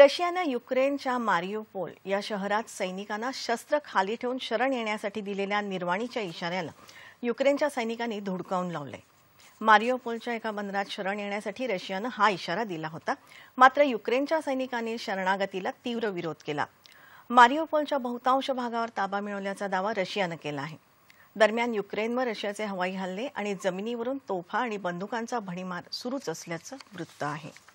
रशियानं युक्रेनच्या मारियोपोल या शहरात सैनिकांना शस्त्र खाली ठेवून शरण येण्यासाठी दिलेल्या निर्वाणीच्या इशाऱ्याला युक्रेनच्या सैनिकांनी धुडकावून लावले मारियोपोलच्या एका बंदरात शरण येण्यासाठी रशियानं हा इशारा दिला होता मात्र युक्रेनच्या सैनिकांनी शरणागतीला तीव्र विरोध केला मारियोपोलच्या बहुतांश भागावर ताबा मिळवल्याचा दावा रशियानं केला आहे दरम्यान युक्रेनवर रशियाचे हवाई हल्ले आणि जमिनीवरून तोफा आणि बंदुकांचा भडीमार सुरूच असल्याचं वृत्त आहे